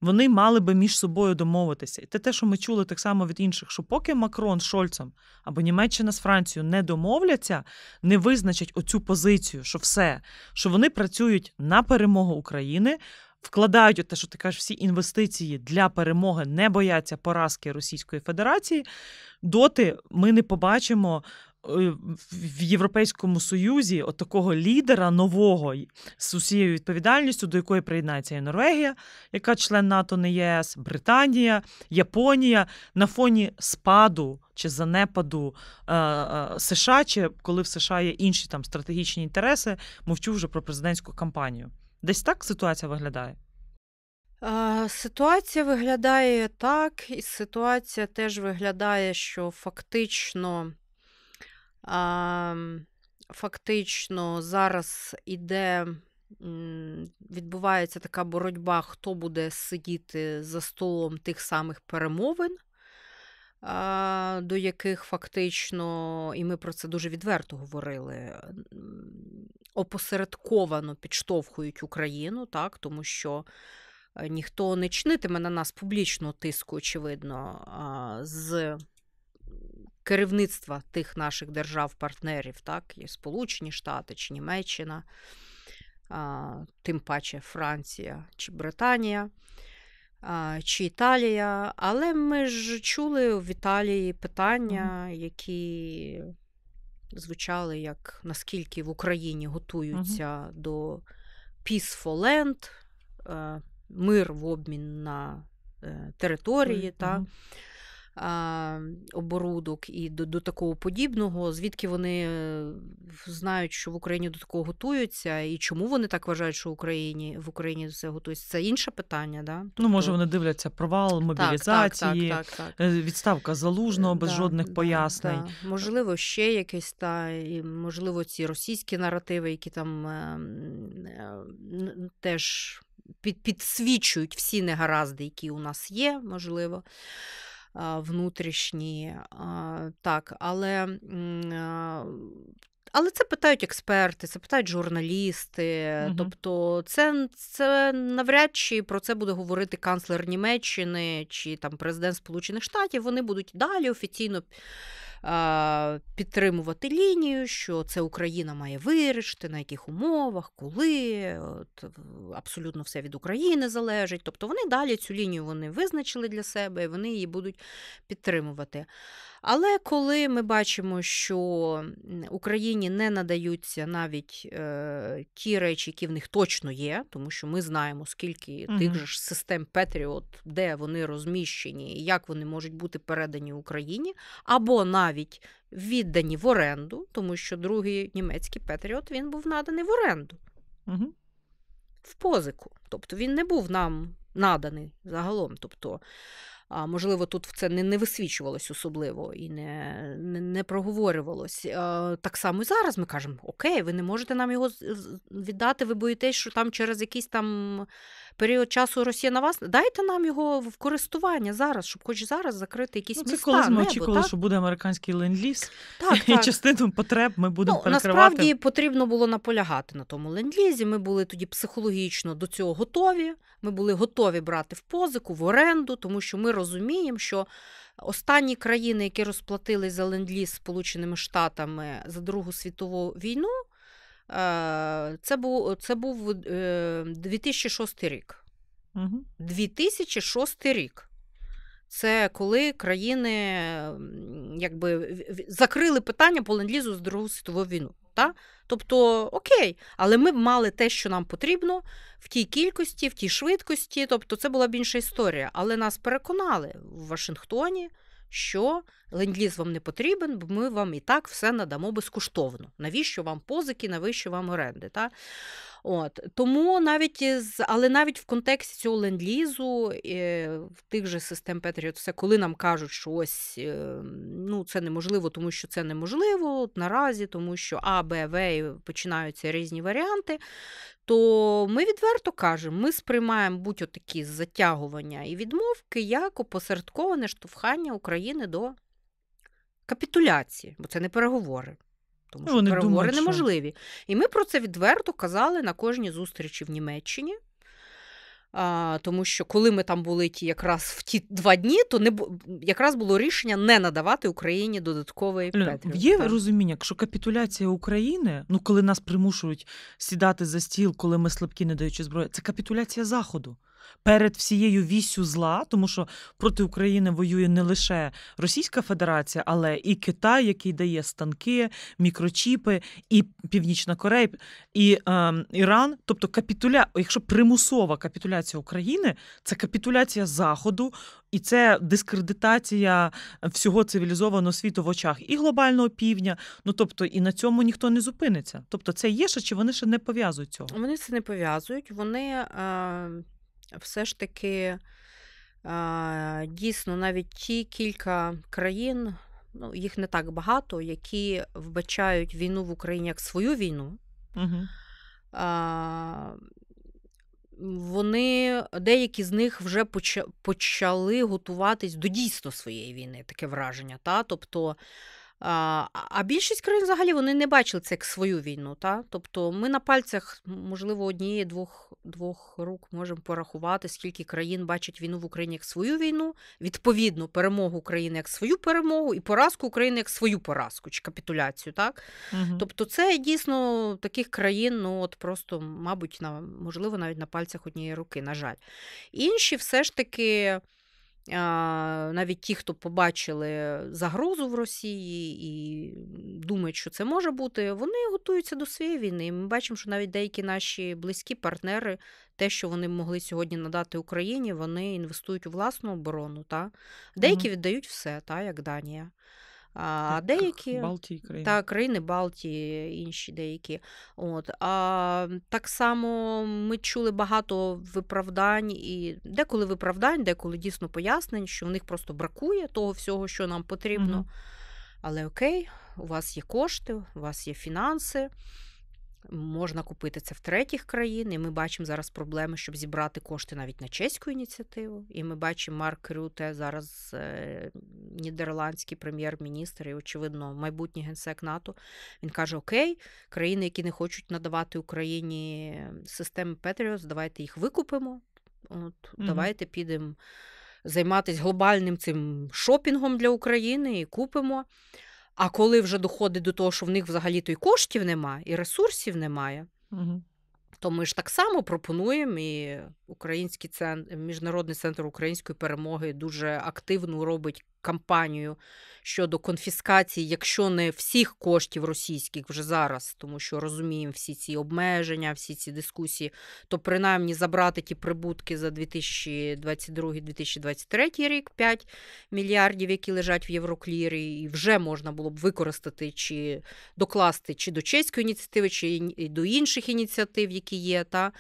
вони мали би між собою домовитися. І те, те, що ми чули так само від інших, що поки Макрон з Шольцем або Німеччина з Францією не домовляться, не визначать оцю позицію, що все, що вони працюють на перемогу України. Вкладають у те, що ти кажеш, всі інвестиції для перемоги не бояться поразки Російської Федерації. Доти ми не побачимо Е, в Європейському Союзі от такого лідера нового з усією відповідальністю, до якої приєднається і Норвегія, яка член НАТО не ЄС, Британія, Японія на фоні спаду чи занепаду е, е, США, чи коли в США є інші там стратегічні інтереси, мовчу вже про президентську кампанію. Десь так ситуація виглядає. Ситуація виглядає так, і ситуація теж виглядає, що фактично Фактично зараз іде, відбувається така боротьба, хто буде сидіти за столом тих самих перемовин, до яких фактично, і ми про це дуже відверто говорили, опосередковано підштовхують Україну, так, тому що. Е, ніхто не чинитиме на нас публічно тиску, очевидно, з керівництва тих наших держав-партнерів, так, і Сполучені Штати чи Німеччина, а, тим паче Франція чи Британія. Чи Італія, але ми ж чули в Італії питання, які звучали як наскільки в Україні готуються uh-huh. до peaceful Land, е, мир в обмін на е, території. Uh-huh. Та оборудок і до, до такого подібного, звідки вони е, знають, що в Україні до такого готуються, і чому вони так вважають, що в Україні в Україні все готується? Це інше питання. Да? Тобто... Ну, може, тобто вони дивляться провал, мобілізації, так, так, так, е, відставка залужного без да, жодних да, пояснень. Да. Можливо, ще якесь та і можливо ці російські наративи, які там е, теж під, підсвічують всі негаразди, які у нас є, можливо внутрішні. так, але... Але це питають експерти, це питають журналісти. Угу. Тобто, це це навряд чи про це буде говорити канцлер Німеччини чи там президент Сполучених Штатів. Вони будуть далі офіційно підтримувати лінію, що це Україна має вирішити, на яких умовах, коли от, абсолютно все від України залежить. Тобто вони далі цю лінію вони визначили для себе і вони її будуть підтримувати. Але коли ми бачимо, що Україні не надаються навіть е, ті речі, які в них точно є, тому що ми знаємо, скільки uh тих же ж систем Петріот, де вони розміщені, і як вони можуть бути передані Україні, або навіть віддані в оренду, тому що другий німецький Петріот він був наданий в оренду uh в позику. Тобто він не був нам наданий загалом. Тобто а можливо, тут це не не висвічувалось особливо і не не, проговорювалось. А, Так само і зараз ми кажемо: Окей, ви не можете нам його віддати, ви боїтесь, що там через якісь там період часу Росія на вас. Дайте нам його в користування зараз, щоб хоч зараз закрити якісь ну, це міста. Коли ми очікували, що буде американський ленд-ліз, так, *laughs* і так. частину потреб ми будемо ну, перекривати. Насправді потрібно було наполягати на тому ленд-лізі. Ми були тоді психологічно до цього готові. Ми були готові брати в позику, в оренду, тому що ми розуміємо, що. Останні країни, які розплатили за ленд-ліз Сполученими Штатами за Другу світову війну, Е, це був це був 2006 рік. Угу. 2006 рік. Це коли країни якби закрили питання по лендлізу з Другу світову війну. Та? Тобто, окей, але ми б мали те, що нам потрібно, в тій кількості, в тій швидкості. Тобто, це була б інша історія. Але нас переконали в Вашингтоні що лендліз вам не потрібен, бо ми вам і так все надамо безкоштовно. Навіщо вам позики, навіщо вам оренди? Та? От Тому навіть з, але навіть в контексті цього лендлізу лізу е, в тих же систем Петріотса, коли нам кажуть, що ось е, ну це неможливо, тому що це неможливо наразі, тому що А, Б, В і починаються різні варіанти. То ми відверто кажемо, ми сприймаємо будь-отакі затягування і відмовки як опосередковане штовхання України до капітуляції, бо це не переговори тому ну, що Вони переговори думають, неможливі. Що... І ми про це відверто казали на кожній зустрічі в Німеччині. А, Тому що коли ми там були ті якраз в ті два дні, то не якраз було рішення не надавати Україні додаткової Петрі. Є так. розуміння, що капітуляція України, ну коли нас примушують сідати за стіл, коли ми слабкі не даючи зброю, це капітуляція Заходу перед всією вісю зла, тому що проти України воює не лише Російська Федерація, але і Китай, який дає станки, мікрочіпи, і Північна Корея, і ем, Іран. Тобто капітуля, якщо примусова капітуляція України, це капітуляція Заходу. І це дискредитація всього цивілізованого світу в очах і глобального півдня. Ну тобто, і на цьому ніхто не зупиниться. Тобто, це є ще чи вони ще не пов'язують цього? Вони це не пов'язують. Вони. Е все ж таки дійсно навіть ті кілька країн, ну їх не так багато, які вбачають війну в Україні як свою війну. Угу. Вони деякі з них вже почали готуватись до дійсно своєї війни, таке враження. Та? Тобто а а більшість країн взагалі вони не бачили це як свою війну. Та? Тобто ми на пальцях, можливо, однієї двох двох рук можемо порахувати, скільки країн бачить війну в Україні як свою війну, відповідно, перемогу України як свою перемогу і поразку України як свою поразку чи капітуляцію. Так? Угу. Тобто, це дійсно таких країн, ну от просто, мабуть, на можливо, навіть на пальцях однієї руки, на жаль. Інші все ж таки навіть ті, хто побачили загрозу в Росії і думають, що це може бути, вони готуються до своєї війни. І Ми бачимо, що навіть деякі наші близькі партнери, те, що вони могли сьогодні надати Україні, вони інвестують у власну оборону. Та? Деякі угу. віддають все, та, як Данія а деякі Балтії, країни. та країни Балтії, інші деякі. От а так само ми чули багато виправдань і деколи виправдань, деколи дійсно пояснень, що в них просто бракує того всього, що нам потрібно. Угу. Але окей, у вас є кошти, у вас є фінанси. Можна купити це в третіх країн, і ми бачимо зараз проблеми, щоб зібрати кошти навіть на чеську ініціативу. І ми бачимо Марк Рюте, зараз е, нідерландський прем'єр-міністр і, очевидно, майбутній генсек НАТО. Він каже: Окей, країни, які не хочуть надавати Україні системи Петріос, давайте їх викупимо. От mm-hmm. давайте підемо займатися глобальним цим шопінгом для України і купимо. А коли вже доходить до того, що в них взагалі то й коштів немає, і ресурсів немає, угу то ми ж так само пропонуємо і Український центр, міжнародний центр української перемоги дуже активно робить кампанію щодо конфіскації, якщо не всіх коштів російських вже зараз, тому що розуміємо всі ці обмеження, всі ці дискусії, то принаймні забрати ті прибутки за 2022-2023 рік 5 мільярдів, які лежать в Євроклірі, і вже можна було б використати чи докласти чи до чеської ініціативи, чи до інших ініціатив, які які є. Та?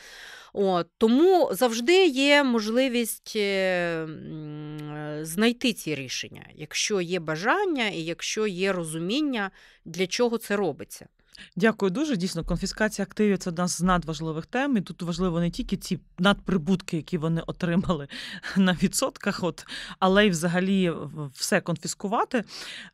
От, Тому завжди є можливість е, е, знайти ці рішення, якщо є бажання і якщо є розуміння, для чого це робиться. Дякую дуже. Дійсно, конфіскація активів це одна з надважливих тем. І Тут важливо не тільки ці надприбутки, які вони отримали *laughs* на відсотках, от але й взагалі все конфіскувати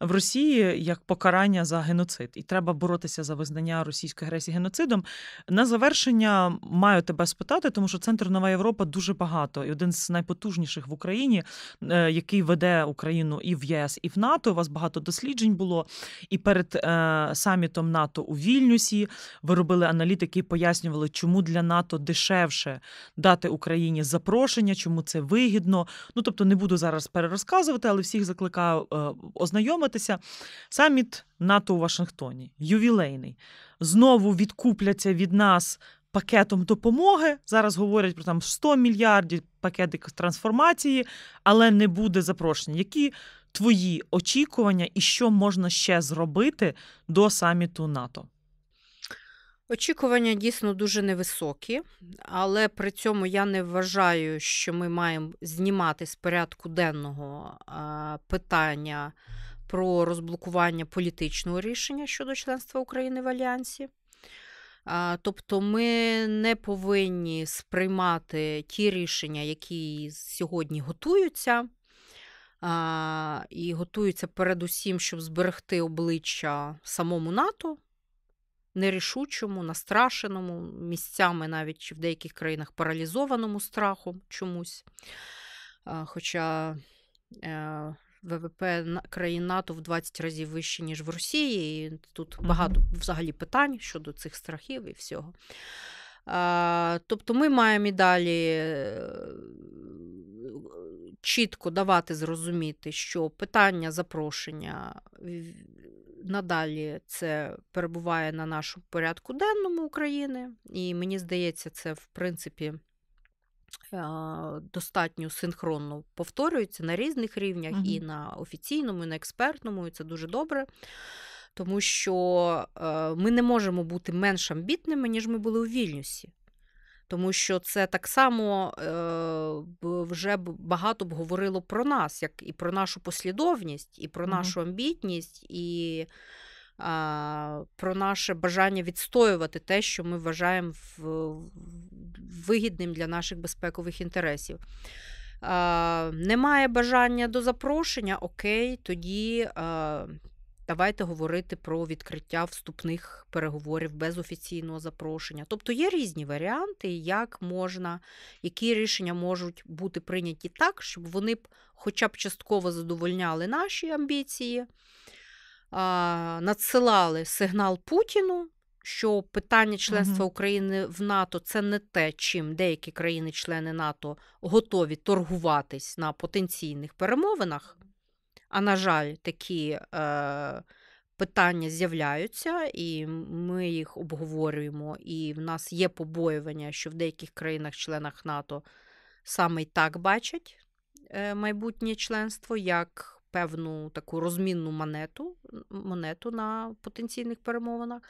в Росії як покарання за геноцид. І треба боротися за визнання російської агресії геноцидом. На завершення маю тебе спитати, тому що центр Нова Європа дуже багато і один з найпотужніших в Україні, е, який веде Україну і в ЄС, і в НАТО. У вас багато досліджень було і перед е, самітом НАТО у. Вільнюсі. виробили аналітики і пояснювали, чому для НАТО дешевше дати Україні запрошення, чому це вигідно. Ну тобто, не буду зараз перерозказувати, але всіх закликаю е, ознайомитися. Саміт НАТО у Вашингтоні, ювілейний, знову відкупляться від нас. Пакетом допомоги зараз говорять про там 100 мільярдів пакетик трансформації, але не буде запрошення. Які твої очікування і що можна ще зробити до саміту НАТО? Очікування дійсно дуже невисокі, але при цьому я не вважаю, що ми маємо знімати з порядку денного питання про розблокування політичного рішення щодо членства України в Альянсі. Тобто ми не повинні сприймати ті рішення, які сьогодні готуються, а, і готуються передусім, щоб зберегти обличчя самому НАТО, нерішучому, настрашеному, місцями навіть в деяких країнах паралізованому страхом чомусь. А, хоча е, ВВП країн НАТО в 20 разів вище, ніж в Росії, і тут багато взагалі питань щодо цих страхів і всього. Тобто ми маємо і далі е, чітко давати зрозуміти, що питання запрошення надалі це перебуває на нашому порядку денному України, і мені здається, це в принципі. Достатньо синхронно повторюється на різних рівнях, mm-hmm. і на офіційному, і на експертному, і це дуже добре тому що е, ми не можемо бути менш амбітними, ніж ми були у Вільнюсі. Тому що це так само е, вже багато б говорило про нас, як і про нашу послідовність, і про нашу амбітність, і про наше бажання відстоювати те, що ми вважаємо вигідним для наших безпекових інтересів. Немає бажання до запрошення, окей, тоді Давайте говорити про відкриття вступних переговорів без офіційного запрошення. Тобто є різні варіанти, як можна, які рішення можуть бути прийняті так, щоб вони б хоча б частково задовольняли наші амбіції, надсилали сигнал Путіну. Що питання членства uh України в НАТО це не те, чим деякі країни-члени НАТО готові торгуватись на потенційних перемовинах, а на жаль, такі е, питання з'являються, і ми їх обговорюємо. І в нас є побоювання, що в деяких країнах-членах НАТО саме й так бачать е, майбутнє членство як певну таку розмінну монету, монету на потенційних перемовинах.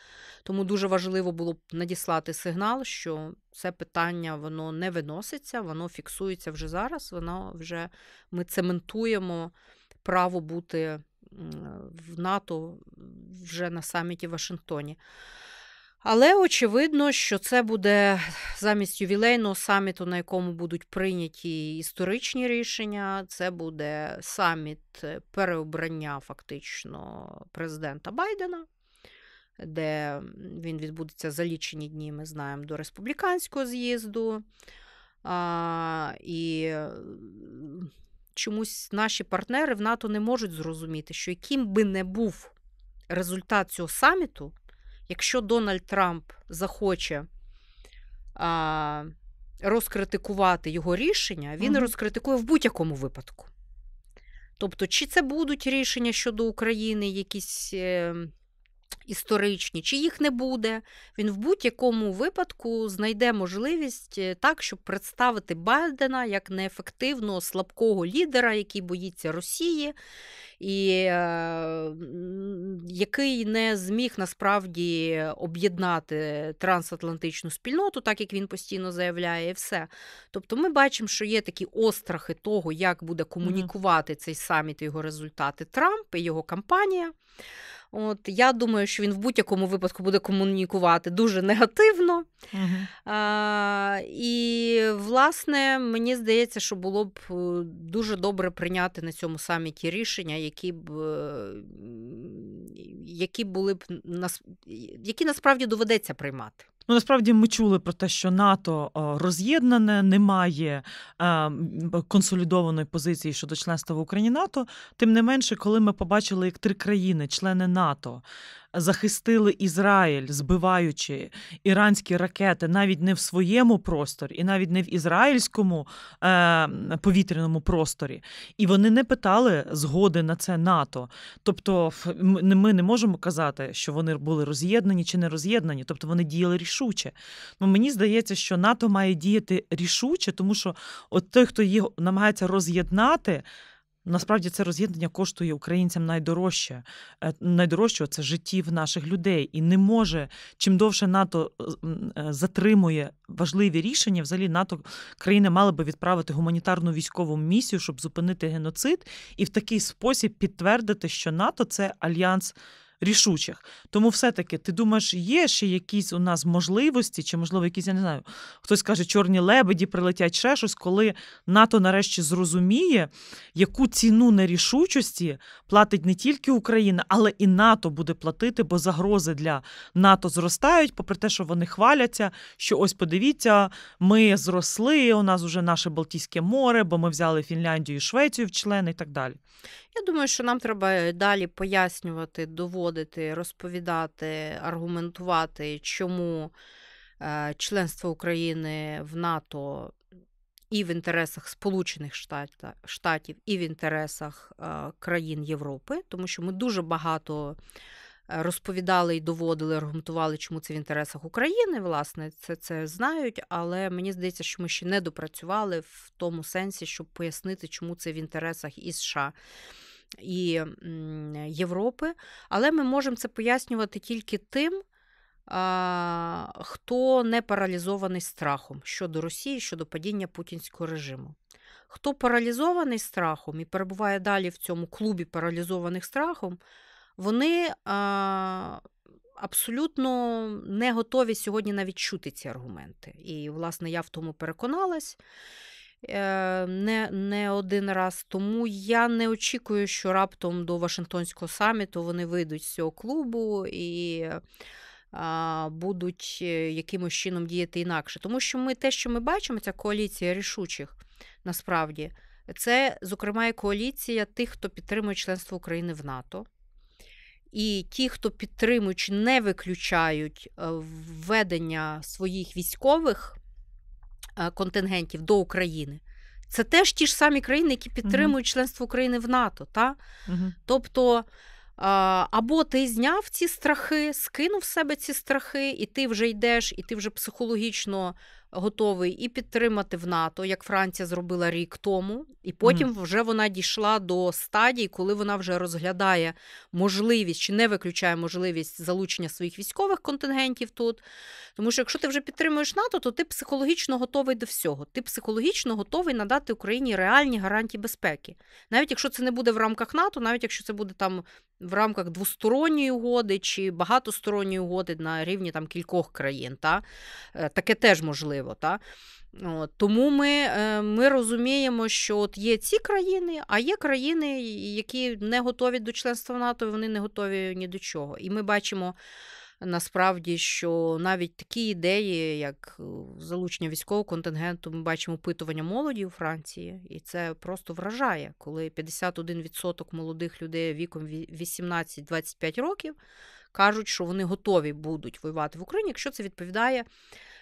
Тому дуже важливо було б надіслати сигнал, що це питання воно не виноситься, воно фіксується вже зараз, воно вже ми цементуємо право бути в НАТО вже на саміті в Вашингтоні. Але очевидно, що це буде замість ювілейного саміту, на якому будуть прийняті історичні рішення. Це буде саміт е, переобрання фактично президента Байдена, де він відбудеться за лічені дні, ми знаємо, до республіканського з'їзду. А, І чомусь наші партнери в НАТО не можуть зрозуміти, що яким би не був результат цього саміту, якщо Дональд Трамп захоче а, розкритикувати його рішення, він угу. розкритикує в будь-якому випадку. Тобто, чи це будуть рішення щодо України, якісь ем, історичні, чи їх не буде. Він в будь-якому випадку знайде можливість е, так, щоб представити Байдена як неефективного слабкого лідера, який боїться Росії, і е, який не зміг насправді об'єднати трансатлантичну спільноту, так як він постійно заявляє, і все. Тобто ми бачимо, що є такі острахи того, як буде комунікувати цей саміт і його результати Трамп і його кампанія. От Я думаю, що він в будь-якому випадку буде комунікувати дуже негативно. Uh-huh. А, І, власне, мені здається, що було б е, дуже добре прийняти на цьому саміті рішення, які б е, які були б які насправді доведеться приймати. Ну, насправді ми чули про те, що НАТО роз'єднане, немає е, консолідованої позиції щодо членства в Україні НАТО. Тим не менше, коли ми побачили, як три країни, члени НАТО. НАТО захистили Ізраїль, збиваючи іранські ракети навіть не в своєму просторі, і навіть не в ізраїльському е, повітряному просторі. І вони не питали згоди на це НАТО. Тобто, ми не можемо казати, що вони були роз'єднані чи не роз'єднані, тобто вони діяли рішуче. Ну, Мені здається, що НАТО має діяти рішуче, тому що от той, хто їх намагається роз'єднати. Насправді це роз'єднання коштує українцям найдорожче. Е, найдорожчого це життів наших людей. І не може чим довше НАТО е, е, затримує важливі рішення, взагалі НАТО країни мали би відправити гуманітарну військову місію, щоб зупинити геноцид, і в такий спосіб підтвердити, що НАТО це альянс рішучих. Тому все-таки ти думаєш, є ще якісь у нас можливості, чи, можливо, якісь, я не знаю, хтось каже, чорні лебеді прилетять ще щось, коли НАТО нарешті зрозуміє, яку ціну нерішучості платить не тільки Україна, але і НАТО буде платити, бо загрози для НАТО зростають, попри те, що вони хваляться, що ось подивіться, ми зросли, у нас вже наше Балтійське море, бо ми взяли Фінляндію і Швецію в члени і так далі. Я думаю, що нам треба далі пояснювати доволі доводити, розповідати, аргументувати, чому е, членство України в НАТО і в інтересах Сполучених Штатів, і в інтересах е, країн Європи, тому що ми дуже багато. Е, розповідали і доводили, аргументували, чому це в інтересах України, власне, це це знають, але мені здається, що ми ще не допрацювали в тому сенсі, щоб пояснити, чому це в інтересах і США і Європи, але ми можемо це пояснювати тільки тим, хто не паралізований страхом щодо Росії, щодо падіння путінського режиму. Хто паралізований страхом і перебуває далі в цьому клубі паралізованих страхом, вони абсолютно не готові сьогодні навіть чути ці аргументи. І, власне, я в тому переконалась. Е, не не один раз. Тому я не очікую, що раптом до Вашингтонського саміту вони вийдуть з цього клубу і е, а, будуть е, якимось чином діяти інакше. Тому що ми те, що ми бачимо, ця коаліція рішучих насправді, це, зокрема, і коаліція тих, хто підтримує членство України в НАТО. І ті, хто підтримують, не виключають введення своїх військових Е, контингентів до України. Це теж ті ж самі країни, які підтримують uh членство України в НАТО. Та? uh Тобто, е, або ти зняв ці страхи, скинув в себе ці страхи, і ти вже йдеш, і ти вже психологічно готовий і підтримати в НАТО, як Франція зробила рік тому, і потім mm. вже вона дійшла до стадії, коли вона вже розглядає можливість чи не виключає можливість залучення своїх військових контингентів тут. Тому що якщо ти вже підтримуєш НАТО, то ти психологічно готовий до всього. Ти психологічно готовий надати Україні реальні гарантії безпеки, навіть якщо це не буде в рамках НАТО, навіть якщо це буде там в рамках двосторонньої угоди чи багатосторонньої угоди на рівні там кількох країн. Та? Е, таке теж можливо. Та? От, Тому ми е, ми розуміємо, що от є ці країни, а є країни, які не готові до членства в НАТО, вони не готові ні до чого. І ми бачимо насправді, що навіть такі ідеї, як е, залучення військового контингенту, ми бачимо опитування молоді у Франції, і це просто вражає, коли 51% молодих людей віком 18-25 років кажуть, що вони готові будуть воювати в Україні, якщо це відповідає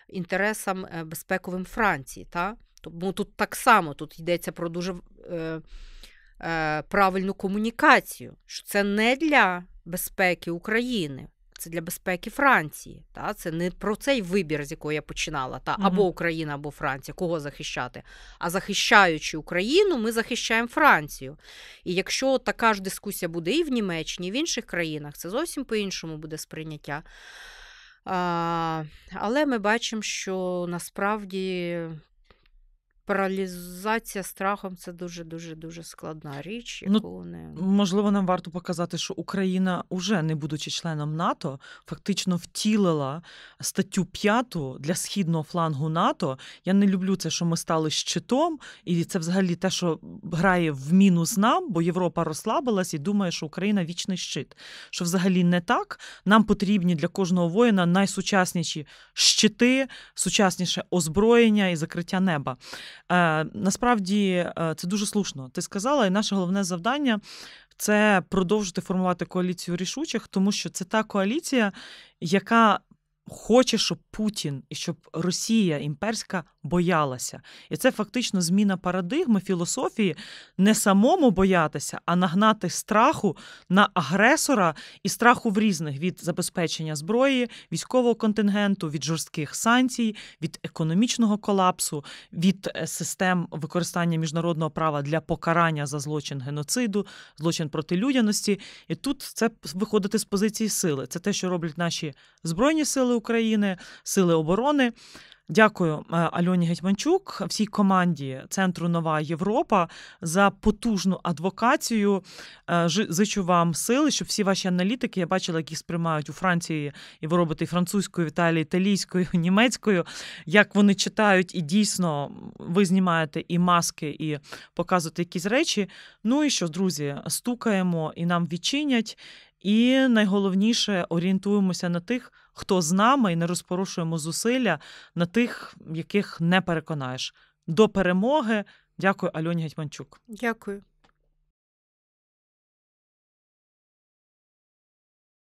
інтересам е, безпековим Франції. Та? Тому тут так само тут йдеться про дуже е, е, правильну комунікацію, що це не для безпеки України, це для безпеки Франції. Та Це не про цей вибір, з якого я починала, та або Україна, або Франція, кого захищати. А захищаючи Україну, ми захищаємо Францію. І якщо така ж дискусія буде і в Німеччині, і в інших країнах, це зовсім по-іншому буде сприйняття. А, Але ми бачимо, що насправді Паралізація страхом це дуже дуже дуже складна річ. Ну, яку ну, не можливо, нам варто показати, що Україна, уже не будучи членом НАТО, фактично втілила статтю 5 для східного флангу НАТО. Я не люблю це, що ми стали щитом, і це взагалі те, що грає в мінус нам, бо Європа розслабилась і думає, що Україна вічний щит. Що взагалі не так. Нам потрібні для кожного воїна найсучасніші щити, сучасніше озброєння і закриття неба. Е, Насправді е, це дуже слушно. Ти сказала, і наше головне завдання це продовжити формувати коаліцію рішучих, тому що це та коаліція, яка хоче, щоб Путін і щоб Росія імперська боялася. І це фактично зміна парадигми філософії не самому боятися, а нагнати страху на агресора і страху в різних від забезпечення зброї, військового контингенту, від жорстких санкцій, від економічного колапсу, від е, систем використання міжнародного права для покарання за злочин геноциду, злочин проти людяності. І тут це виходити з позиції сили. Це те, що роблять наші збройні сили. Сили України, Сили оборони. Дякую е, Альоні Гетьманчук, всій команді Центру Нова Європа за потужну адвокацію. Е, зичу вам сили, щоб всі ваші аналітики я бачила, які сприймають у Франції, і ви робите французькою, Італії, італійською, німецькою. Як вони читають, і дійсно ви знімаєте і маски, і показуєте якісь речі. Ну і що, друзі, стукаємо і нам відчинять. І найголовніше орієнтуємося на тих хто з нами і не розпорушуємо зусилля на тих, яких не переконаєш. До перемоги. Дякую, Альоні Гетьманчук. Дякую.